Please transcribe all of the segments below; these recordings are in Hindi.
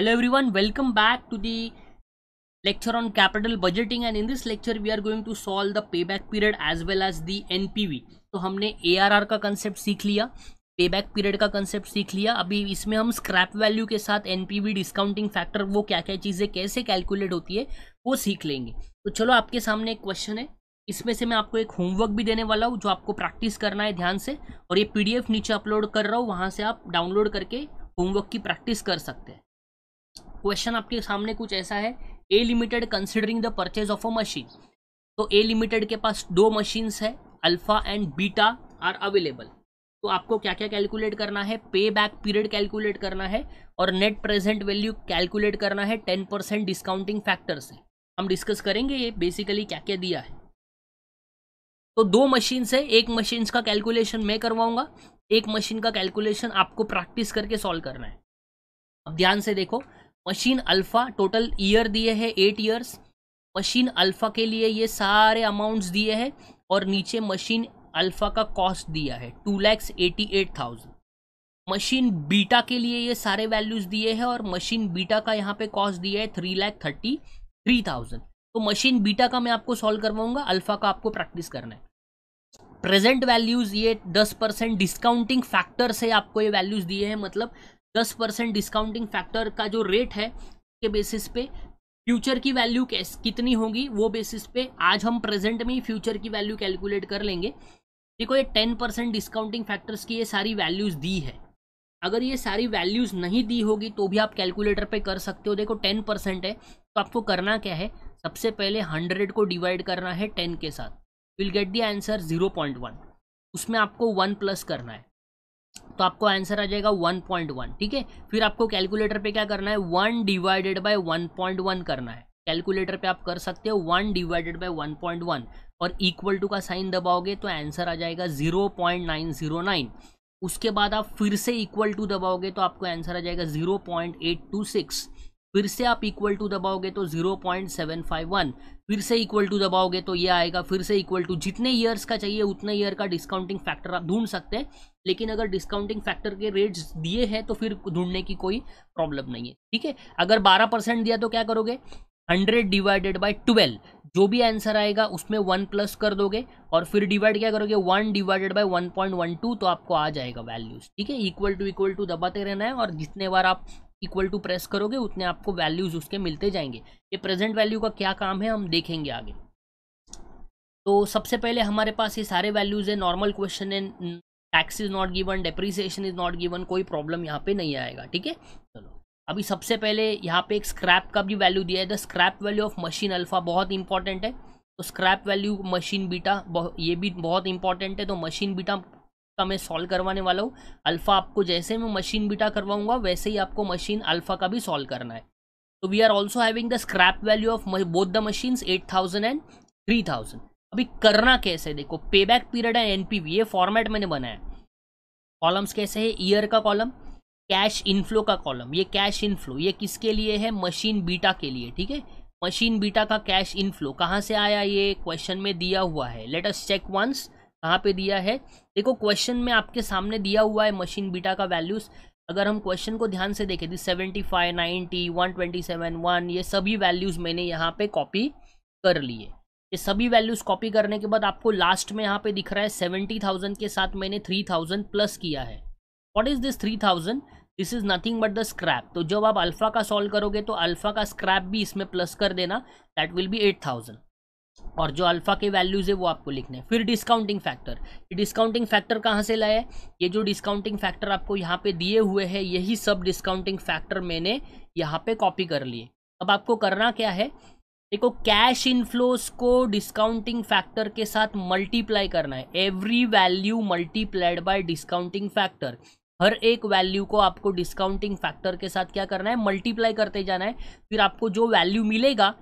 hello everyone welcome back to the lecture on capital budgeting and in this lecture we are going to solve the payback period as well as the npv तो हमने ए आर आर का कंसेप्ट सीख लिया पे बैक पीरियड का कंसेप्ट सीख लिया अभी इसमें हम स्क्रैप वैल्यू के साथ N P V discounting factor वो क्या क्या चीज़ें कैसे कैलकुलेट होती है वो सीख लेंगे तो चलो आपके सामने एक क्वेश्चन है इसमें से मैं आपको एक होमवर्क भी देने वाला हूँ जो आपको प्रैक्टिस करना है ध्यान से और ये पी डी एफ नीचे अपलोड कर रहा हूँ वहाँ से आप डाउनलोड करके होमवर्क की प्रैक्टिस कर सकते हैं क्वेश्चन आपके सामने कुछ ऐसा है A limited considering the purchase of a machine तो ए लिमिटेड के पास दो मशीन्स है alpha and beta are available तो आपको क्या क्या कैलकुलेट करना है पे बैक पीरियड कैलकुलेट करना है और नेट प्रेजेंट वैल्यू कैलकुलेट करना है टेन परसेंट डिस्काउंटिंग फैक्टर से हम डिस्कस करेंगे ये बेसिकली क्या क्या दिया है तो दो मशीन है एक मशीन का कैलकुलेशन मैं करवाऊंगा एक मशीन का कैलकुलेशन आपको प्रैक्टिस करके सॉल्व करना है अब ध्यान से देखो मशीन अल्फ़ा टोटल ईयर दिए हैं एट ईयर्स मशीन अल्फ़ा के लिए ये सारे अमाउंट्स दिए हैं और नीचे मशीन अल्फ़ा का कॉस्ट दिया है two lakhs eighty eight thousand machine beta के लिए ये सारे वैल्यूज़ दिए हैं और मशीन बीटा का यहाँ पे कॉस्ट दिया है three lakh thirty three thousand तो मशीन बीटा का मैं आपको सॉल्व करवाऊंगा अल्फ़ा का आपको प्रैक्टिस करना है प्रेजेंट वैल्यूज़ ये दस परसेंट डिस्काउंटिंग फैक्टर से आपको ये वैल्यूज़ दिए हैं मतलब दस परसेंट डिस्काउंटिंग फैक्टर का जो रेट है के बेसिस पे फ्यूचर की वैल्यू कैस कितनी होगी वो बेसिस पे आज हम प्रेजेंट में ही फ्यूचर की वैल्यू कैलकुलेट कर लेंगे देखो ये टेन परसेंट डिस्काउंटिंग फैक्टर्स की ये सारी वैल्यूज़ दी है अगर ये सारी वैल्यूज़ नहीं दी होगी तो भी आप कैलकुलेटर पे कर सकते हो देखो टेन परसेंट है तो आपको करना क्या है सबसे पहले हंड्रेड को डिवाइड करना है टेन के साथ will get the answer zero point one उसमें आपको वन प्लस करना है तो आपको आंसर आ जाएगा 1.1 ठीक है फिर आपको कैलकुलेटर पे क्या करना है वन डिवाइडेड बाय 1.1 करना है कैलकुलेटर पे आप कर सकते हो वन डिवाइडेड बाय 1.1 और इक्वल टू का साइन दबाओगे तो आंसर आ जाएगा 0.909 उसके बाद आप फिर से इक्वल टू दबाओगे तो आपको आंसर आ जाएगा 0.826 फिर से आप इक्वल टू दबाओगे तो 0.751 फिर से इक्वल टू दबाओगे तो ये आएगा फिर से इक्वल टू जितने ईयर्स का चाहिए उतने ईयर का डिस्काउंटिंग फैक्टर आप ढूंढ सकते हैं लेकिन अगर डिस्काउंटिंग फैक्टर के रेट्स दिए हैं तो फिर ढूंढने की कोई प्रॉब्लम नहीं है ठीक है अगर बारह परसेंट दिया तो क्या करोगे हंड्रेड डिवाइडेड बाई ट्वेल्व जो भी आंसर आएगा उसमें वन प्लस कर दोगे और फिर डिवाइड क्या करोगे one divided by one point one two तो आपको आ जाएगा वैल्यूज ठीक है इक्वल टू इक्वल टू दबाते रहना है और जितने बार आप इक्वल टू प्रेस करोगे उतने आपको वैल्यूज़ उसके मिलते जाएंगे ये प्रेजेंट वैल्यू का क्या काम है हम देखेंगे आगे तो सबसे पहले हमारे पास ये सारे वैल्यूज़ है नॉर्मल क्वेश्चन है tax is not given depreciation is not given कोई प्रॉब्लम यहाँ पे नहीं आएगा ठीक है चलो अभी सबसे पहले यहाँ पे एक स्क्रैप का भी वैल्यू दिया है the scrap value of machine alpha बहुत इंपॉर्टेंट है तो स्क्रैप वैल्यू मशीन बीटा ये भी बहुत इंपॉर्टेंट है तो मशीन बीटा का मैं सॉल्व करवाने वाला हूँ अल्फ़ा आपको जैसे मैं मशीन बीटा करवाऊंगा वैसे ही आपको मशीन अल्फ़ा का भी सॉल्व करना है तो we are also having the scrap value of both the machine eight thousand and three thousand अभी करना कैसे देखो pay back period and NPV ये फॉर्मेट मैंने बनाया है कॉलम्स कैसे है ईयर का कॉलम कैश इनफ्लो का कॉलम ये कैश इनफ्लो ये किसके लिए है मशीन बीटा के लिए ठीक है मशीन बीटा का कैश इनफ्लो कहाँ से आया ये क्वेश्चन में दिया हुआ है लेट अस चेक वंस कहाँ पे दिया है देखो क्वेश्चन में आपके सामने दिया हुआ है मशीन बीटा का वैल्यूज अगर हम क्वेश्चन को ध्यान से देखें तो seventy five ninety one twenty seven one ये सभी वैल्यूज़ मैंने यहाँ पे कॉपी कर लिए ये सभी वैल्यूज़ कॉपी करने के बाद आपको लास्ट में यहाँ पे दिख रहा है सेवेंटी थाउजेंड के साथ मैंने थ्री थाउजेंड प्लस किया है what is this three thousand this is nothing but the scrap तो जब आप अल्फ़ा का सॉल्व करोगे तो अल्फ़ा का स्क्रैप भी इसमें प्लस कर देना that will be eight thousand और जो अल्फ़ा के वैल्यूज़ है वो आपको लिखने हैं फिर डिस्काउंटिंग फैक्टर ये डिस्काउंटिंग फैक्टर कहाँ से लाया है ये जो डिस्काउंटिंग फैक्टर आपको यहाँ पे दिए हुए हैं यही सब डिस्काउंटिंग फैक्टर मैंने यहाँ पे कॉपी कर लिए अब आपको करना क्या है देखो कैश इनफ्लोस को डिस्काउंटिंग फैक्टर के साथ मल्टीप्लाई करना है every value multiplied by discounting factor हर एक वैल्यू को आपको डिस्काउंटिंग फैक्टर के साथ क्या करना है मल्टीप्लाई करते जाना है फिर आपको जो वैल्यू मिलेगा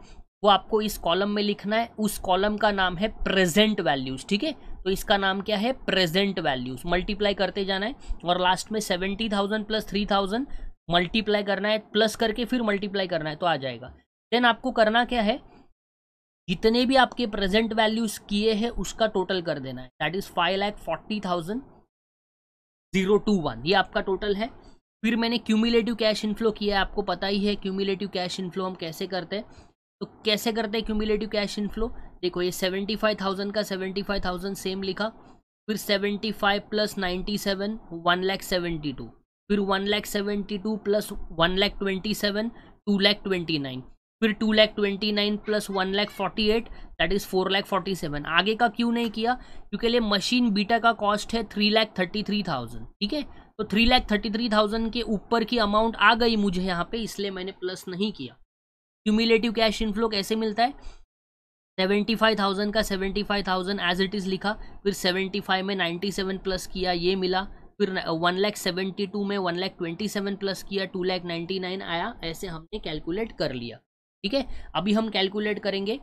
वो आपको इस कॉलम में लिखना है उस कॉलम का नाम है प्रेजेंट वैल्यूज़ ठीक है तो इसका नाम क्या है प्रेजेंट वैल्यूज़ मल्टीप्लाई करते जाना है और लास्ट में seventy thousand plus three thousand multiply करना है प्लस करके फिर मल्टीप्लाई करना है तो आ जाएगा देन आपको करना क्या है जितने भी आपके प्रेजेंट वैल्यूज़ किए हैं उसका टोटल कर देना है that is five lakh forty thousand zero two one ये आपका टोटल है फिर मैंने क्यूमुलेटिव कैश इनफ्लो किया है आपको पता ही है क्यूमुलेटिव कैश इनफ्लो हम कैसे करते हैं तो कैसे करते हैं क्यूमिलेटिव कैश इनफ्लो देखो ये सेवेंटी फाइव थाउजेंड का सेवेंटी फाइव थाउजेंड सेम लिखा फिर seventy five plus ninety seven one lakh seventy two फिर one lakh seventy two plus one lakh twenty seven two lakh twenty nine फिर two lakh twenty nine plus one lakh forty eight that is four lakh forty seven आगे का क्यों नहीं किया क्योंकि लिए मशीन बीटा का कॉस्ट है three lakh thirty three thousand ठीक है तो three lakh thirty three thousand के ऊपर की अमाउंट आ गई मुझे यहाँ पे इसलिए मैंने प्लस नहीं किया क्यूमिलेटिव कैश इनफ्लो कैसे मिलता है सेवेंटी फाइव थाउजेंड का seventy five thousand as it is लिखा फिर सेवेंटी फाइव में नाइन्टी सेवन प्लस किया ये मिला फिर वन लैख सेवेंटी टू में one lakh twenty seven plus किया टू लैख नाइन्टी नाइन आया ऐसे हमने कैलकुलेट कर लिया ठीक है अभी हम कैलकुलेट करेंगे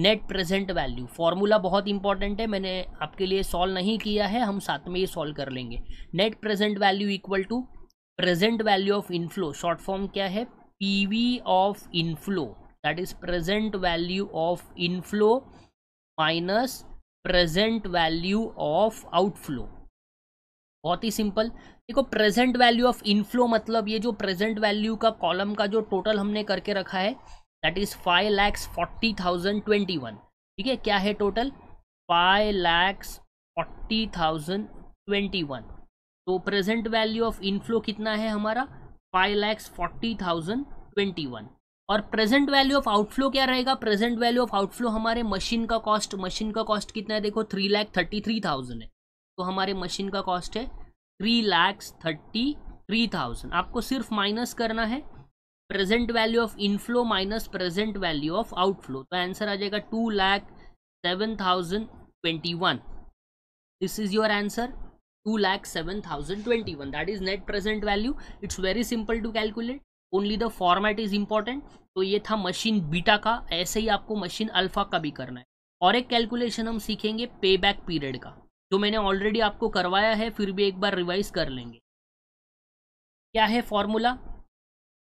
नेट प्रेजेंट वैल्यू फॉर्मूला बहुत इंपॉर्टेंट है मैंने आपके लिए सॉल्व नहीं किया है हम साथ में ये सॉल्व कर लेंगे net present value equal to present value of inflow short form क्या है pv of inflow that is present value of inflow minus present value of outflow बहुत ही सिंपल देखो प्रेजेंट वैल्यू ऑफ इनफ्लो मतलब ये जो प्रेजेंट वैल्यू का कॉलम का जो टोटल हमने करके रखा है that is five lakhs forty thousand twenty one ठीक है क्या है total five lakhs forty thousand twenty one तो प्रेजेंट वैल्यू ऑफ इनफ्लो कितना है हमारा five lakhs forty thousand twenty one और प्रेजेंट वैल्यू ऑफ आउटफ्लो क्या रहेगा प्रेजेंट वैल्यू ऑफ आउटफ्लो हमारे मशीन का कॉस्ट मशीन का कॉस्ट कितना है देखो three lakh thirty three thousand है तो हमारे मशीन का कॉस्ट है three lakhs thirty three thousand आपको सिर्फ माइनस करना है present value of inflow minus present value of outflow तो आंसर आ जाएगा two lakh seven thousand twenty one this is your answer two lakh seven thousand twenty one that is net present value it's very simple to calculate only the format is important तो ये था मशीन बीटा का ऐसे ही आपको मशीन अल्फा का भी करना है और एक कैलकुलेशन हम सीखेंगे पे बैक पीरियड का जो मैंने ऑलरेडी आपको करवाया है फिर भी एक बार रिवाइज कर लेंगे क्या है फॉर्मूला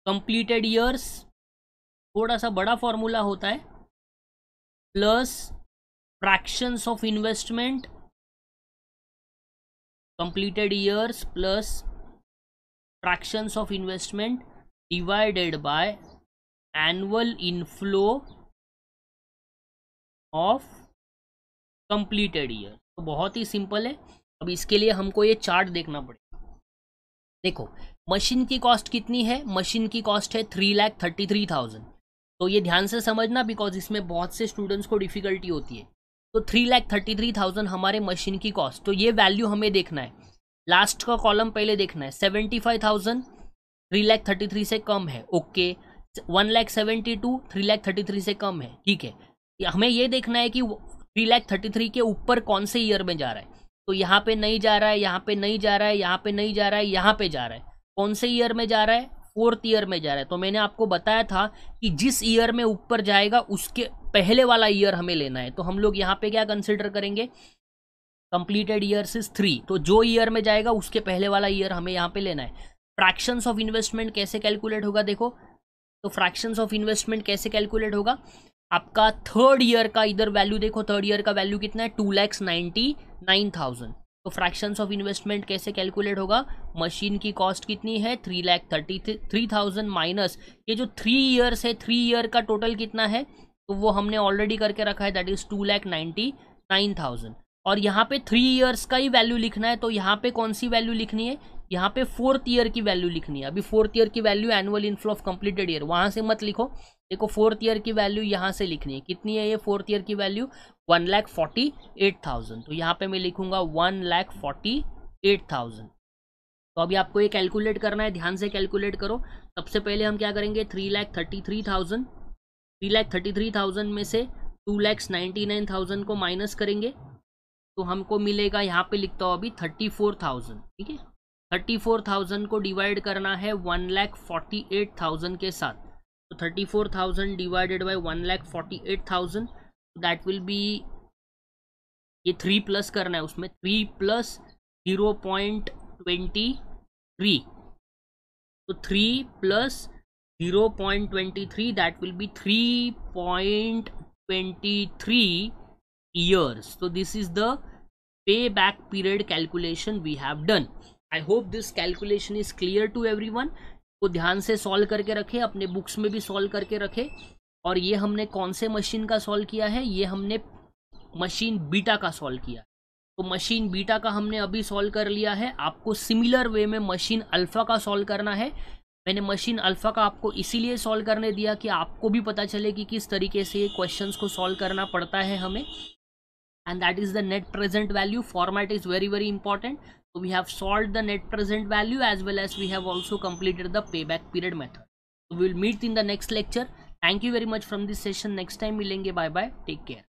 कंप्लीटेड ईयर्स थोड़ा सा बड़ा फॉर्मूला होता है plus fractions of investment completed years plus fractions of investment divided by annual inflow of completed year तो बहुत ही सिंपल है अब इसके लिए हमको ये चार्ट देखना पड़ेगा देखो मशीन की कॉस्ट कितनी है मशीन की कॉस्ट है three lakh thirty three thousand तो ये ध्यान से समझना बिकॉज इसमें बहुत से स्टूडेंट्स को डिफिकल्टी होती है तो three lakh thirty three thousand हमारे मशीन की कॉस्ट तो ये वैल्यू हमें देखना है लास्ट का कॉलम पहले देखना है seventy five thousand three lakh thirty three से कम है okay one lakh seventy two three lakh thirty three से कम है ठीक है हमें ये देखना है कि थ्री लैख थर्टी थ्री के ऊपर कौन से ईयर में जा रहा है तो यहाँ पे नहीं जा रहा है यहाँ पे नहीं जा रहा है यहाँ पे नहीं जा रहा है यहाँ पे जा रहा है कौन से ईयर में जा रहा है फोर्थ ईयर में जा रहा है तो मैंने आपको बताया था कि जिस ईयर में ऊपर जाएगा उसके पहले वाला ईयर हमें लेना है तो हम लोग यहाँ पे क्या कंसिडर करेंगे कंप्लीटेड ईयर्स इज थ्री तो जो ईयर में जाएगा उसके पहले वाला ईयर हमें यहाँ पे लेना है फ्रैक्शंस ऑफ इन्वेस्टमेंट कैसे कैलकुलेट होगा देखो तो फ्रैक्शंस ऑफ इन्वेस्टमेंट कैसे कैलकुलेट होगा आपका थर्ड ईयर का इधर वैल्यू देखो थर्ड ईयर का वैल्यू कितना है two lakhs ninety nine thousand तो फ्रैक्शंस ऑफ इन्वेस्टमेंट कैसे कैलकुलेट होगा मशीन की कॉस्ट कितनी है three lakh thirty three thousand minus ये जो थ्री ईयर्स है थ्री ईयर का टोटल कितना है तो वो हमने ऑलरेडी करके रखा है that is two lakh ninety nine thousand और यहाँ पे थ्री ईयर्स का ही वैल्यू लिखना है तो यहाँ पे कौन सी वैल्यू लिखनी है यहाँ पे फोर्थ ईयर की वैल्यू लिखनी है अभी फोर्थ ईयर की value annual inflow of completed year वहाँ से मत लिखो देखो फोर्थ ईयर की वैल्यू यहाँ से लिखनी है कितनी है ये फोर्थ ईयर की value one lakh forty eight thousand तो यहाँ पे मैं लिखूंगा one lakh forty eight thousand तो अभी आपको ये कैलकुलेट करना है ध्यान से कैलकुलेट करो सबसे पहले हम क्या करेंगे three lakh thirty three thousand three lakh thirty three thousand में से two lakhs ninety nine thousand को माइनस करेंगे तो हमको मिलेगा यहाँ पे लिखता हूँ अभी थर्टी फोर थाउजेंड ठीक है थर्टी फोर थाउजेंड को डिवाइड करना है one lakh forty eight thousand के साथ तो thirty four thousand divided by one lakh forty eight thousand that will be ये थ्री प्लस करना है उसमें three plus zero point twenty three तो three plus 0.23 that will be 3.23 years so this is the payback period calculation we have done i hope this calculation is clear to everyone को ध्यान से सॉल्व करके रखे अपने बुक्स में भी सॉल्व करके रखे और ये हमने कौन से मशीन का सॉल्व किया है ये हमने मशीन बीटा का सॉल्व किया तो मशीन बीटा का हमने अभी सॉल्व कर लिया है आपको सिमिलर वे में मशीन अल्फा का सॉल्व करना है मैंने मशीन अल्फा का आपको इसीलिए सॉल्व करने दिया कि आपको भी पता चले कि किस तरीके से ये क्वेश्चंस को सॉल्व करना पड़ता है हमें and that is the net present value format is very very important तो we have solve the net present value as well as we have also completed the pay back period method तो we will meet in the next lecture thank you very much from this session next time मिलेंगे बाय बाय टेक केयर